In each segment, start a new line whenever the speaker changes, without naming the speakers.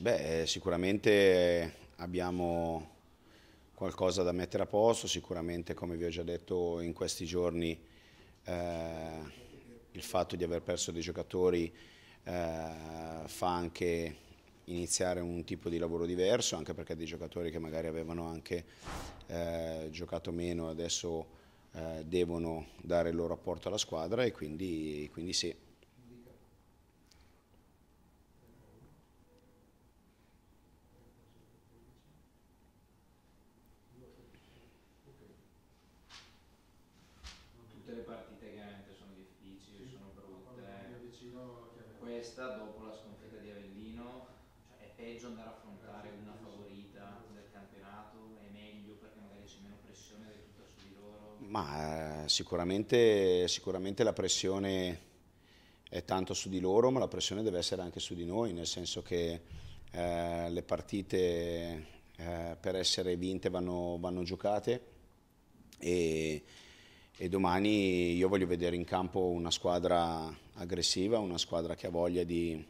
Beh, eh, sicuramente abbiamo qualcosa da mettere a posto, sicuramente come vi ho già detto in questi giorni eh, il fatto di aver perso dei giocatori eh, fa anche iniziare un tipo di lavoro diverso, anche perché dei giocatori che magari avevano anche eh, giocato meno adesso eh, devono dare il loro apporto alla squadra e quindi, quindi sì. peggio andare a affrontare eh, una favorita del campionato? È meglio perché magari c'è meno pressione che tutta su di loro? Ma eh, sicuramente, sicuramente la pressione è tanto su di loro, ma la pressione deve essere anche su di noi, nel senso che eh, le partite eh, per essere vinte vanno, vanno giocate e, e, domani io voglio vedere in campo una squadra aggressiva, una squadra che ha voglia di,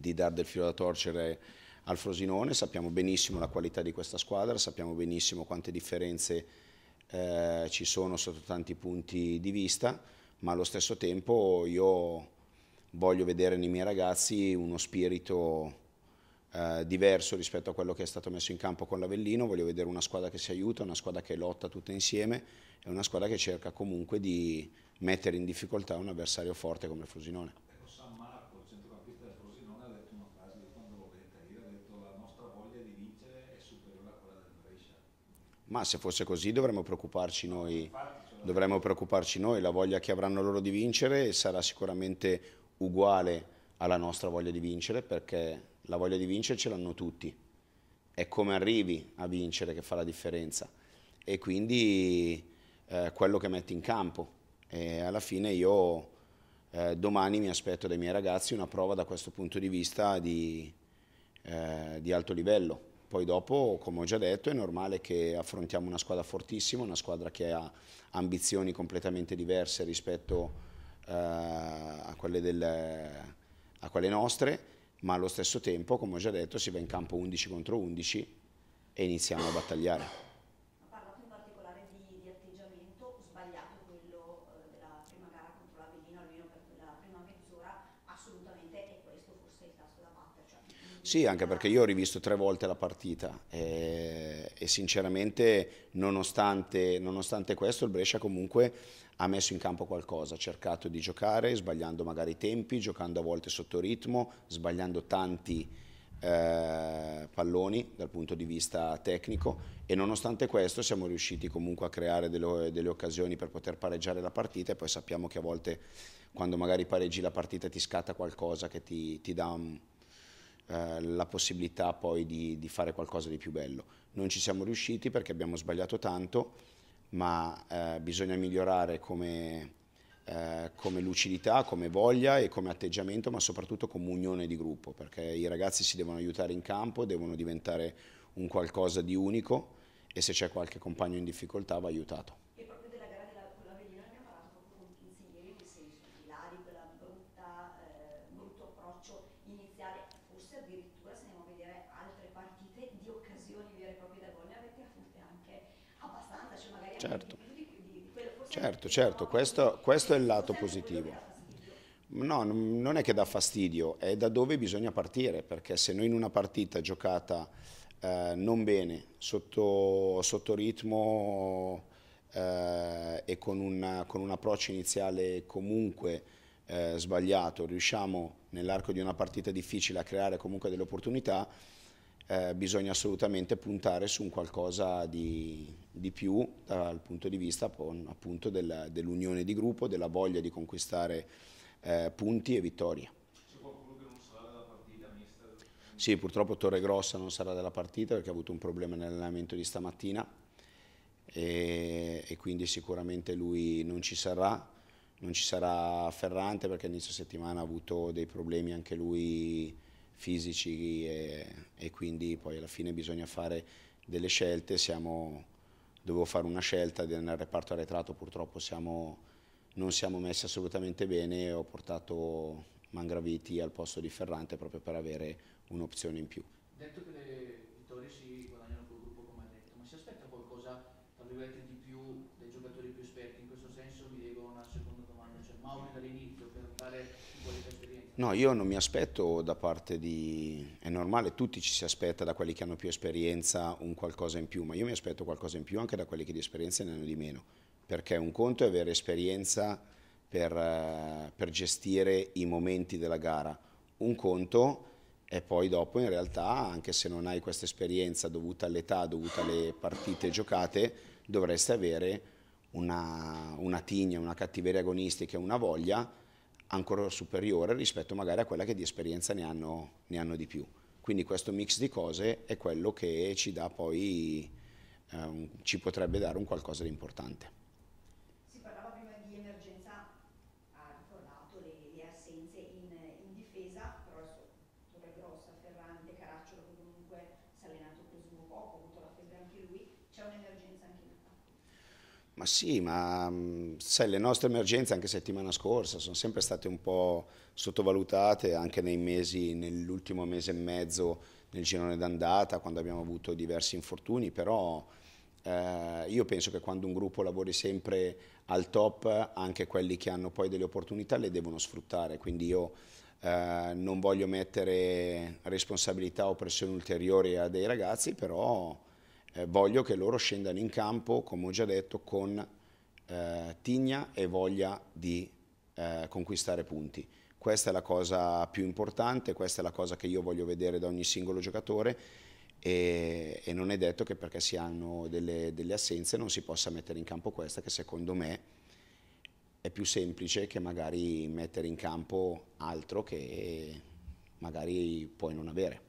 di dar del filo da torcere al Frosinone, sappiamo benissimo la qualità di questa squadra, sappiamo benissimo quante differenze eh, ci sono sotto tanti punti di vista, ma allo stesso tempo io voglio vedere nei miei ragazzi uno spirito eh, diverso rispetto a quello che è stato messo in campo con l'Avellino, voglio vedere una squadra che si aiuta, una squadra che lotta tutta insieme e una squadra che cerca comunque di mettere in difficoltà un avversario forte come il Frosinone. Ma se fosse così dovremmo preoccuparci noi, dovremmo preoccuparci noi, la voglia che avranno loro di vincere sarà sicuramente uguale alla nostra voglia di vincere perché la voglia di vincere ce l'hanno tutti, è come arrivi a vincere che fa la differenza e quindi eh, quello che metti in campo e alla fine io eh, domani mi aspetto dai miei ragazzi una prova da questo punto di vista di, eh, di alto livello. Poi dopo, come ho già detto, è normale che affrontiamo una squadra fortissima, una squadra che ha ambizioni completamente diverse rispetto eh, a, quelle del, a quelle nostre, ma allo stesso tempo, come ho già detto, si va in campo 11 contro 11 e iniziamo a battagliare. Sì, anche perché io ho rivisto tre volte la partita e, eh, e sinceramente nonostante, nonostante, questo il Brescia comunque ha messo in campo qualcosa, ha cercato di giocare sbagliando magari i tempi, giocando a volte sotto ritmo, sbagliando tanti eh, palloni dal punto di vista tecnico e nonostante questo siamo riusciti comunque a creare delle, delle occasioni per poter pareggiare la partita e poi sappiamo che a volte quando magari pareggi la partita ti scatta qualcosa che ti, ti dà un eh, la possibilità poi di, di, fare qualcosa di più bello. Non ci siamo riusciti perché abbiamo sbagliato tanto, ma eh, bisogna migliorare come, eh, come lucidità, come voglia e come atteggiamento, ma soprattutto come unione di gruppo, perché i ragazzi si devono aiutare in campo, devono diventare un qualcosa di unico e se c'è qualche compagno in difficoltà va aiutato. certo, certo, certo. Questo, questo è il lato positivo. No, non è che dà fastidio, è da dove bisogna partire, perché se noi in una partita giocata eh, non bene, sotto, sotto ritmo eh, e con, una, con, un approccio iniziale comunque eh, sbagliato, riusciamo nell'arco di una partita difficile a creare comunque delle opportunità, eh, bisogna assolutamente puntare su un qualcosa di, di più eh, dal punto di vista appunto dell'unione di gruppo, della voglia di conquistare eh, punti e vittorie. Sì, purtroppo Torre Grossa non sarà della partita perché ha avuto un problema nell'allenamento di stamattina e, e, quindi sicuramente lui non ci sarà, non ci sarà Ferrante perché all'inizio settimana ha avuto dei problemi anche lui fisici e, e, quindi poi alla fine bisogna fare delle scelte, siamo, dovevo fare una scelta nel reparto arretrato, purtroppo siamo, non siamo messi assolutamente bene, ho portato Mangraviti al posto di Ferrante proprio per avere un'opzione in più. No, io non mi aspetto da parte di... è normale, tutti ci si aspetta da quelli che hanno più esperienza un qualcosa in più, ma io mi aspetto qualcosa in più anche da quelli che di esperienza ne hanno di meno, perché un conto è avere esperienza per, eh, per gestire i momenti della gara, un conto è poi dopo in realtà, anche se non hai questa esperienza dovuta all'età, dovuta alle partite giocate, dovresti avere una, una tigna, una cattiveria agonistica, una voglia ancora superiore rispetto magari a quella che di esperienza ne hanno, ne hanno di più. Quindi questo mix di cose è quello che ci dà poi, ehm, ci potrebbe dare un qualcosa di importante. Si parlava prima di emergenza, ha ricordato le, le assenze in, in, difesa, però adesso Torre Grossa, Ferrante, Caracciolo che comunque si è allenato così poco, ha avuto la febbre anche lui, c'è un'emergenza anche in ma sì, ma mhmm, sai, le nostre emergenze anche settimana scorsa sono sempre state un po' sottovalutate anche nei mesi, nell'ultimo mese e mezzo nel girone d'andata, quando abbiamo avuto diversi infortuni, però eh, io penso che quando un gruppo lavori sempre al top, anche quelli che hanno poi delle opportunità le devono sfruttare, quindi io eh, non voglio mettere responsabilità o pressione ulteriore a dei ragazzi, però eh, voglio che loro scendano in campo, come ho già detto, con eh, tigna e voglia di eh, conquistare punti. Questa è la cosa più importante, questa è la cosa che io voglio vedere da ogni singolo giocatore e, e non è detto che perché si hanno delle, delle, assenze non si possa mettere in campo questa che secondo me è più semplice che magari mettere in campo altro che magari puoi non avere.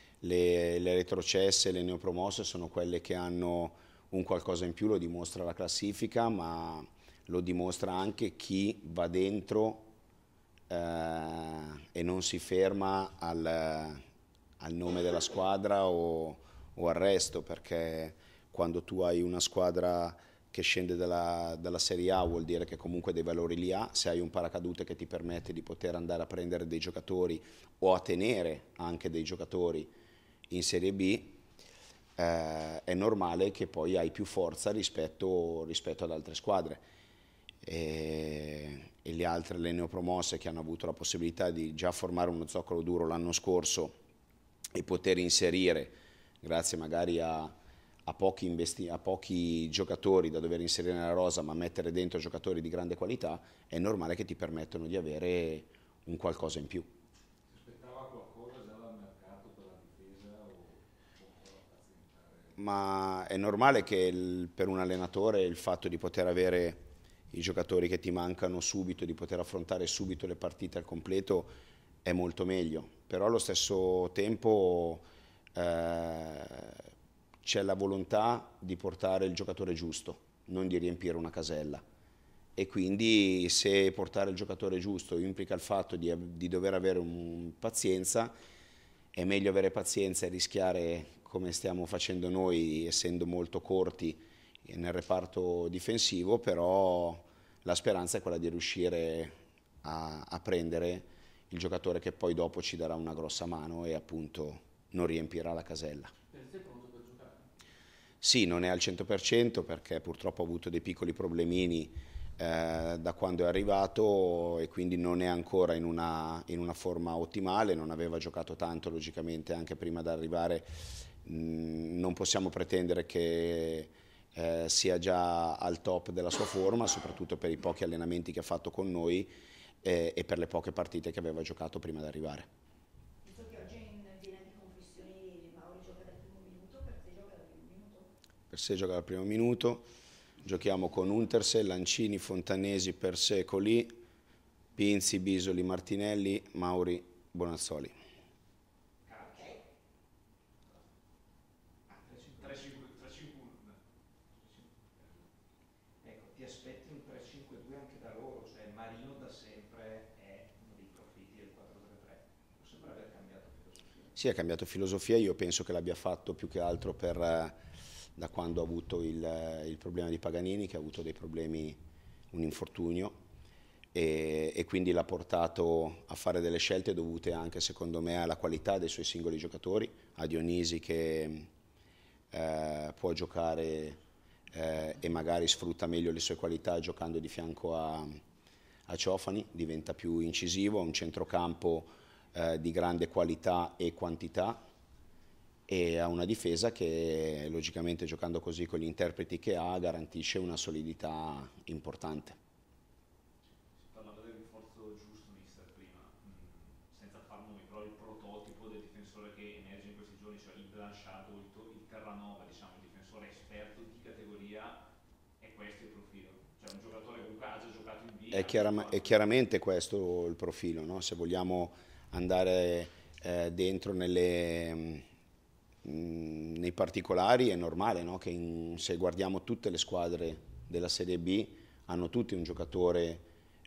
le, le retrocesse, le neopromosse sono quelle che hanno un qualcosa in più, lo dimostra la classifica, ma lo dimostra anche chi va dentro eh, e non si ferma al, al nome della squadra o, o, al resto, perché quando tu hai una squadra che scende dalla, dalla, Serie A vuol dire che comunque dei valori li ha, se hai un paracadute che ti permette di poter andare a prendere dei giocatori o a tenere anche dei giocatori in Serie B, eh, è normale che poi hai più forza rispetto, rispetto ad altre squadre. E, e, le altre le neopromosse che hanno avuto la possibilità di già formare uno zoccolo duro l'anno scorso e poter inserire, grazie magari a, a, pochi a, pochi giocatori da dover inserire nella rosa, ma mettere dentro giocatori di grande qualità, è normale che ti permettono di avere un qualcosa in più. ma è normale che il, per un allenatore il fatto di poter avere i giocatori che ti mancano subito, di poter affrontare subito le partite al completo è molto meglio, però allo stesso tempo eh, c'è la volontà di portare il giocatore giusto, non di riempire una casella e quindi se portare il giocatore giusto implica il fatto di, di dover avere un, pazienza, è meglio avere pazienza e rischiare come stiamo facendo noi, essendo molto corti nel reparto difensivo, però la speranza è quella di riuscire a, a prendere il giocatore che poi dopo ci darà una grossa mano e appunto non riempirà la casella. Sì, non è al 100% perché purtroppo ha avuto dei piccoli problemini eh, da quando è arrivato e quindi non è ancora in una, in una, forma ottimale, non aveva giocato tanto logicamente anche prima di arrivare non possiamo pretendere che eh, sia già al top della sua forma, soprattutto per i pochi allenamenti che ha fatto con noi eh, e per le poche partite che aveva giocato prima di arrivare. Per sé gioca dal primo minuto, giochiamo con Unterse, Lancini, Fontanesi, Per sé, Pinzi, Bisoli, Martinelli, Mauri, Bonazzoli. Marino da sempre è uno dei profitti del 433, può sempre aver cambiato filosofia. Sì, ha cambiato filosofia, io penso che l'abbia fatto più che altro per, eh, da quando ha avuto il, il, problema di Paganini, che ha avuto dei problemi, un infortunio, e, e quindi l'ha portato a fare delle scelte dovute anche secondo me alla qualità dei suoi singoli giocatori, a Dionisi che eh, può giocare eh, e magari sfrutta meglio le sue qualità giocando di fianco a, a Ciofani, diventa più incisivo, ha un centrocampo eh, di grande qualità e quantità e ha una difesa che logicamente giocando così con gli interpreti che ha garantisce una solidità importante. Parlava del rinforzo giusto, mister, prima, senza far nomi, però del difensore che emerge in questi giorni, cioè il Blanchado, il, il Terranova, diciamo, il difensore esperto di categoria, è questo il profilo è un giocatore comunque ha già giocato in B. È, chiaram è chiaramente questo il profilo, no? se vogliamo andare eh, dentro nelle, mh, mm, mm, nei particolari è normale no? che in, se guardiamo tutte le squadre della Serie B hanno tutti un giocatore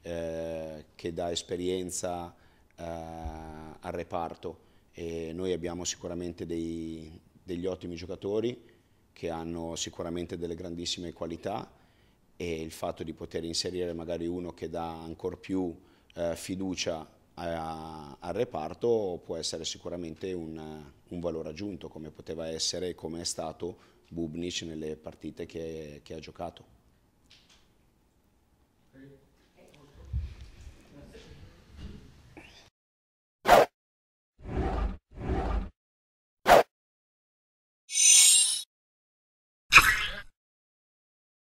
eh, che dà esperienza eh, al reparto e noi abbiamo sicuramente dei, degli ottimi giocatori che hanno sicuramente delle grandissime qualità e il fatto di poter inserire magari uno che dà ancora più eh, fiducia eh, a, al reparto può essere sicuramente un, un, valore aggiunto come poteva essere e come è stato Bubnic nelle partite che, che ha giocato.